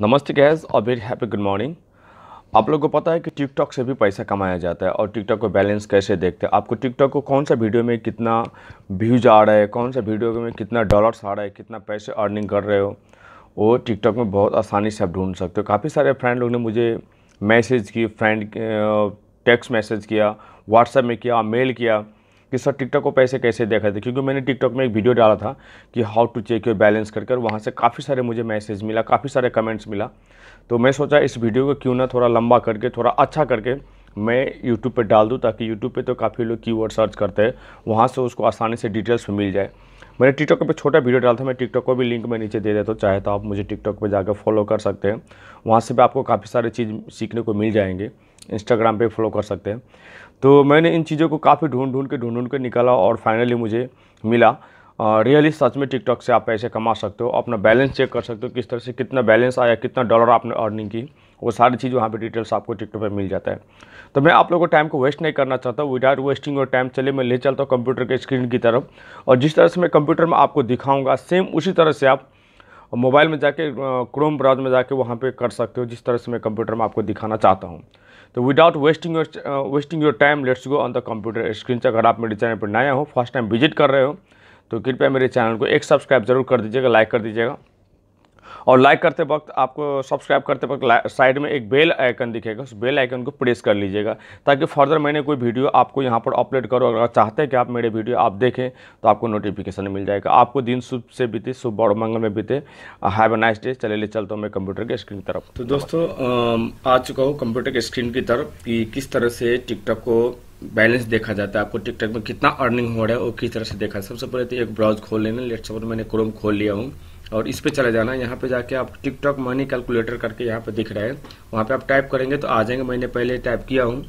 नमस्ते गैस और very happy good morning आप लोगों को पता है कि टिकटॉक से भी पैसा कमाया जाता है और टिकटॉक को बैलेंस कैसे देखते हैं आपको टिकटॉक को कौन सा वीडियो में कितना व्यूज आ रहा है कौन सा वीडियो में कितना डॉलर्स आ रहा है कितना पैसे अर्निंग कर रहे हो वो टिकटॉक में बहुत आसानी से आप ढूंढ सकते हो काफ़ी सारे फ्रेंड लोग ने मुझे मैसेज की फ्रेंड टेक्स्ट मैसेज किया व्हाट्सएप में किया मेल किया कि सर टिकटॉक को पैसे कैसे देखा थे क्योंकि मैंने टिकटॉक में एक वीडियो डाला था कि how to check your balance कर कर वहाँ से काफ़ी सारे मुझे मैसेज मिला काफ़ी सारे कमेंट्स मिला तो मैं सोचा इस वीडियो को क्यों ना थोड़ा लंबा करके थोड़ा अच्छा करके मैं यूट्यूब पर डाल दूँ ताकि यूट्यूब पर तो काफ़ी लोग कीवर्ड सर्च करते हैं वहाँ से उसको आसानी से डिटेल्स में मिल जाए मैंने टिकटॉक पे छोटा वीडियो डाला था मैं टिकटॉक को भी लिंक में नीचे दे देता हूँ चाहे तो आप मुझे टिकटॉक पे जाकर फॉलो कर सकते हैं वहाँ से भी आपको काफ़ी सारी चीज़ सीखने को मिल जाएंगे इंस्टाग्राम पे फॉलो कर सकते हैं तो मैंने इन चीज़ों को काफ़ी ढूंढ ढूंढ के ढूंढ ढूंढ के निकाला और फाइनली मुझे मिला रियली सच में टिकटॉक से आप पैसे कमा सकते हो अपना बैलेंस चेक कर सकते हो किस तरह से कितना बैलेंस आया कितना डॉलर आपने अर्निंग की वो सारी चीज़ वहाँ पे डिटेल्स आपको टिकटॉक पे मिल जाता है तो मैं आप लोगों को टाइम को वेस्ट नहीं करना चाहता विदाउट वेस्टिंग और टाइम चले मैं ले चलता हूँ कंप्यूटर के स्क्रीन की तरफ और जिस तरह से मैं कंप्यूटर में आपको दिखाऊंगा सेम उसी तरह से आप मोबाइल में जाके क्रोम ब्राउज में जाके वहाँ पर कर सकते हो जिस तरह से मैं कंप्यूटर में आपको दिखाना चाहता हूँ तो without wasting your wasting your time let's go on the computer screen से अगर आप मेरे चैनल पर नया हो फर्स्ट टाइम विजिट कर रहे हो तो कृपया मेरे चैनल को एक सब्सक्राइब जरूर कर दीजिएगा लाइक कर दीजिएगा और लाइक करते वक्त आपको सब्सक्राइब करते वक्त साइड में एक बेल आइकन दिखेगा उस बेल आइकन को प्रेस कर लीजिएगा ताकि फर्दर मैंने कोई वीडियो आपको यहाँ पर अपलोड करो अगर चाहते हैं कि आप मेरे वीडियो आप देखें तो आपको नोटिफिकेशन मिल जाएगा आपको दिन शुभ से बीते शुभ और मंगल में बीते हैव नाइस डे चले ले चलता हूँ मैं कंप्यूटर के स्क्रीन की तरफ तो दोस्तों आ चुका हूँ कंप्यूटर के स्क्रीन की तरफ कि किस तरह से टिकटॉक को बैलेंस देखा जाता है आपको टिकटॉक में कितना अर्निंग हो रहा है वो किस तरह से देखा सबसे पहले तो एक ब्राउज खोल लेना लेट सपोर्ट मैंने क्रोम खोल लिया हूँ और इस पर चले जाना यहाँ पे जाके आप टिकटॉक मनी कैलकुलेटर करके यहाँ पे दिख रहा है वहाँ पे आप टाइप करेंगे तो आ जाएंगे मैंने पहले टाइप किया हूँ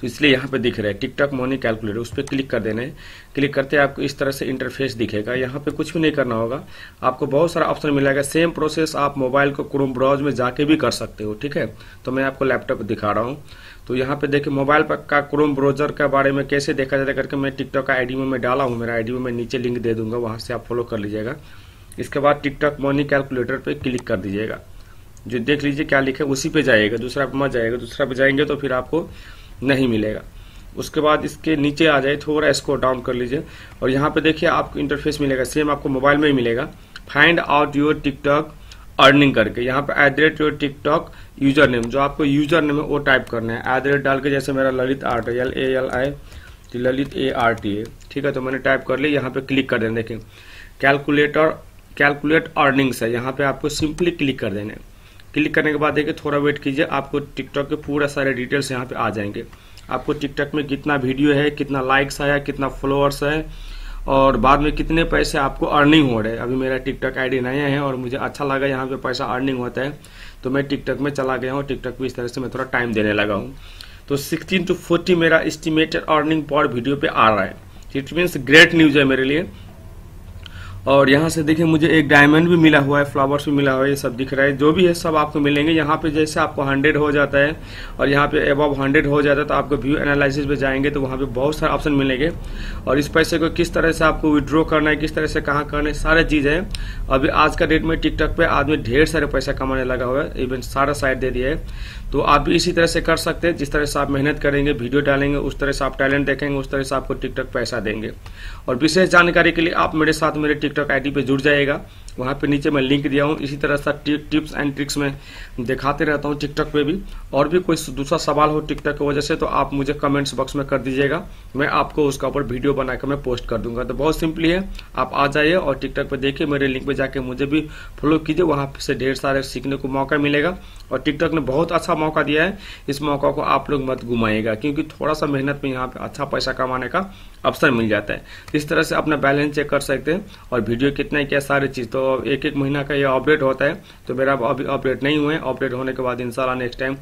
तो इसलिए यहाँ पे दिख रहा है टिकटॉक मनी कैलकुलेटर उस पर क्लिक कर देना है क्लिक करते आपको इस तरह से इंटरफेस दिखेगा यहाँ पे कुछ भी नहीं करना होगा आपको बहुत सारा ऑप्शन मिलेगा सेम प्रोसेस आप मोबाइल को क्रोम ब्राउज में जाके भी कर सकते हो ठीक है तो मैं आपको लैपटॉप दिखा रहा हूँ तो यहाँ पे देखिए मोबाइल पर का क्रोम ब्राउजर के बारे में कैसे देखा जाता है करके मैं टिकटॉक का आईडी में डाला हूँ मेरा आईडी में नीचे लिंक दे दूंगा वहाँ से आप फॉलो कर लीजिएगा इसके बाद टिकटॉक मनी कैलकुलेटर पे क्लिक कर दीजिएगा जो देख लीजिए क्या लिखे उसी पे जाएगा दूसरा पे मत जाएगा दूसरा पे जाएंगे तो फिर आपको नहीं मिलेगा उसके बाद इसके नीचे आ जाए थोड़ा इसको डाउन कर लीजिए और यहाँ पे देखिए आपको इंटरफेस मिलेगा सेम आपको मोबाइल में ही मिलेगा find out your TikTok earning करके यहाँ पे at the rate your TikTok user name जो आपको यूजर नेम है वो टाइप करना है एट द रेट डाल के जैसे मेरा Lalit art L A L I Lalit A R T A ठीक है तो मैंने टाइप कर लिया यहाँ पे क्लिक कर देना देखें कैलकुलेटर कैलकुलेट अर्निंग्स है यहाँ पे आपको सिंपली क्लिक कर देना है क्लिक करने के बाद देखिए थोड़ा वेट कीजिए आपको टिकटॉक के पूरा सारे डिटेल्स यहाँ पे आ जाएंगे आपको टिकटॉक में कितना वीडियो है कितना लाइक्स आया कितना फॉलोअर्स है और बाद में कितने पैसे आपको अर्निंग हो रहे हैं अभी मेरा टिकटॉक आईडी नया है और मुझे अच्छा लगा यहाँ पे पैसा अर्निंग होता है तो मैं टिकटॉक में चला गया हूँ टिकटॉक भी इस तरह से मैं थोड़ा टाइम देने लगा हूँ तो 16 टू 40 मेरा एस्टिमेटेड अर्निंग पर वीडियो पे आ रहा है इट मीन्स ग्रेट न्यूज है मेरे लिए और यहाँ से देखिए मुझे एक डायमंड भी मिला हुआ है फ्लावर्स भी मिला हुआ है ये सब दिख रहा है जो भी है सब आपको मिलेंगे यहाँ पे जैसे आपको हंड्रेड हो जाता है और यहाँ पे अबव हंड्रेड हो जाता है तो आपको व्यू एनालिसिस पे जाएंगे तो वहाँ पे बहुत सारे ऑप्शन मिलेंगे और इस पैसे को किस तरह से आपको विड्रॉ करना है किस तरह से कहाँ करना है सारे चीज़ है अभी आज का डेट में टिकटॉक पर आदमी ढेर सारे पैसा कमाने लगा हुआ है इवन सारा साइड दे दिया है तो आप भी इसी तरह से कर सकते हैं जिस तरह से आप मेहनत करेंगे वीडियो डालेंगे उस तरह से आप टैलेंट देखेंगे उस तरह से आपको टिकटॉक पैसा देंगे और विशेष जानकारी के लिए आप मेरे साथ मेरे टिक टिकटॉक आईडी पे जुड़ जाएगा वहाँ पे नीचे मैं लिंक दिया हूँ इसी तरह से टिप्स एंड ट्रिक्स में दिखाते रहता हूँ टिकटॉक पे भी और भी कोई दूसरा सवाल हो टिकटॉक की वजह से तो आप मुझे कमेंट्स बॉक्स में कर दीजिएगा मैं आपको उसका ऊपर वीडियो बनाकर मैं पोस्ट कर दूंगा तो बहुत सिंपली है आप आ जाइए और टिकटॉक पर देखिए मेरे लिंक पर जाके मुझे भी फॉलो कीजिए वहाँ से ढेर सारे सीखने को मौका मिलेगा और टिकटॉक ने बहुत अच्छा मौका दिया है इस मौका को आप लोग मत घुमाएगा क्योंकि थोड़ा सा मेहनत में यहाँ पर अच्छा पैसा कमाने का अवसर मिल जाता है इस तरह से अपना बैलेंस चेक कर सकते हैं और वीडियो कितना क्या सारी चीज़ तो एक एक महीना का ये अपडेट होता है तो मेरा अभी अपडेट नहीं हुए अपडेट होने के बाद इंशाल्लाह नेक्स्ट टाइम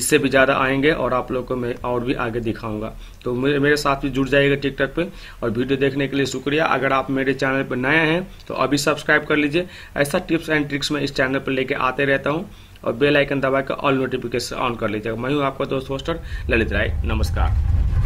इससे भी ज़्यादा आएंगे और आप लोग को मैं और भी आगे दिखाऊंगा तो मेरे मेरे साथ भी जुड़ जाएगा टिकटॉक पे और वीडियो देखने के लिए शुक्रिया अगर आप मेरे चैनल पर नए हैं तो अभी सब्सक्राइब कर लीजिए ऐसा टिप्स एंड ट्रिक्स मैं इस चैनल पर लेके आते रहता हूँ और bell icon all notification on कर लीजिएगा मैं हूँ आपका दोस्त होस्टर ललित राय नमस्कार